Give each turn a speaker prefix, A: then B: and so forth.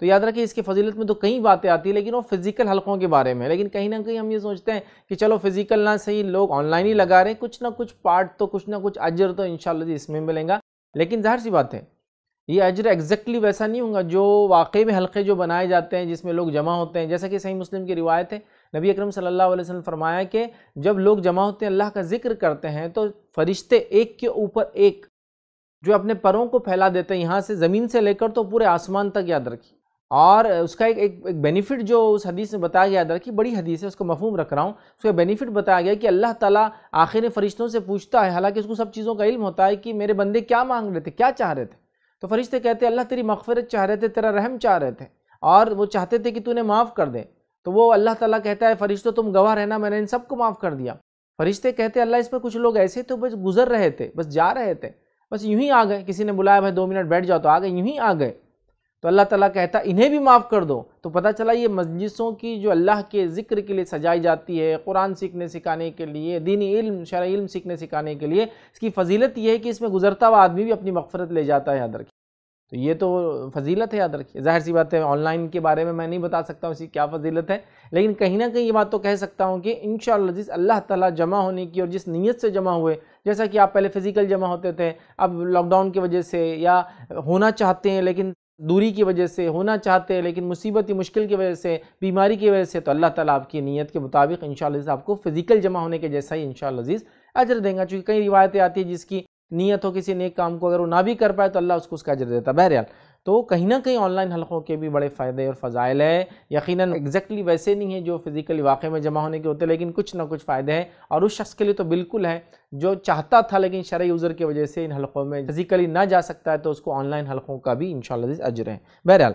A: तो याद रखिए इसकी फजीलत में तो कई बातें आती है लेकिन वो फिज़िकल हलकों के बारे में लेकिन कहीं ना कहीं हम ये सोचते हैं कि चलो फिज़िकल ना सही लोग ऑनलाइन ही लगा रहे हैं कुछ ना कुछ पार्ट तो कुछ ना कुछ अजर तो इन जी इसमें मिलेगा लेकिन जाहिर सी बात है ये अजर एग्जैक्टली वैसा नहीं होगा जो वाक़ई में हल्के जो बनाए जाते हैं जिसमें लोग जमा होते हैं जैसा कि सही मुस्लिम की रिवायत है नबी अकरम सल्लल्लाहु अलैहि वसल्लम फरमाया कि जब लोग जमा होते हैं अल्लाह का जिक्र करते हैं तो फरिश्ते एक के ऊपर एक जो अपने परों को फैला देते हैं यहाँ से ज़मीन से लेकर तो पूरे आसमान तक याद रखिए और उसका एक एक, एक बेनिफिट जो उस हदीस में बताया गया था कि बड़ी हदीस है उसको मफहूम रख रहा हूँ उसका बेनिफिट बताया गया कि अल्लाह ताला आखिर फरिश्तों से पूछता है हालांकि उसको सब चीज़ों का इल्म होता है कि मेरे बंदे क्या मांग रहे थे क्या चाह रहे थे तो फरिश्ते कहते अल्लाह तेरी मफफ़रत चाह रहे थे तेरा रहम चाह रहे थे और वो चाहते थे कि तूने माफ़ कर दे तो वो अल्लाह ताली कहता है फरिश्तों तुम गवाह रहना मैंने इन सबको माफ़ कर दिया फरिश्ते कहते अल्लाह इस पर कुछ लोग ऐसे तो बस गुजर रहे थे बस जा रहे थे बस यूँ ही आ गए किसी ने बुलाया भाई दो मिनट बैठ जाओ तो आ गए यूँ ही आ गए तो अल्लाह ताला कहता इन्हें भी माफ़ कर दो तो पता चला ये मजलिसों की जो अल्लाह के ज़िक्र के लिए सजाई जाती है कुरान सीखने सिखाने के लिए दीनी इल्म शरा इल्म सीखने सिखाने के लिए इसकी फजीलत यह है कि इसमें गुजरता हुआ आदमी भी अपनी मफफरत ले जाता है याद रखिए तो ये तो फजीलत है याद रखिए जाहिर सी बात है ऑनलाइन के बारे में मैं नहीं बता सकता हूँ इसकी क्या फजीलत है लेकिन कहीं ना कहीं ये बात तो कह सकता हूँ कि इन जिस अल्लाह ताला जमा होने की और जिस नीयत से जमा हुए जैसा कि आप पहले फ़िज़िकल जमा होते थे अब लॉकडाउन की वजह से या होना चाहते हैं लेकिन दूरी की वजह से होना चाहते हैं लेकिन मुसीबत या मुश्किल की वजह से बीमारी की वजह से तो अल्लाह ताला आपकी नीयत के मुताबिक इन आपको फ़िज़िकल जमा होने के जैसा ही इन अजीज़ अजर देंगे चूँकि कई रिवायतें आती हैं जिसकी नीयत हो किसी नेक काम को अगर वो ना भी कर पाए तो अल्लाह उसको उसका अजर देता है बहरहाल तो कहीं ना कहीं ऑनलाइन हलकों के भी बड़े फ़ायदे और फ़जाइल है यकीन एग्जैक्टली वैसे नहीं है जो फ़िज़िकली वाक़े में जमा होने के होते लेकिन कुछ ना कुछ फ़ायदे हैं और उस शख्स के लिए तो बिल्कुल है जो चाहता था लेकिन शरा यूज़र की वजह से इन हलकों में फ़िज़िकली ना जा सकता है तो उसको ऑनलाइन हलकों का भी इन शजर है बहरहाल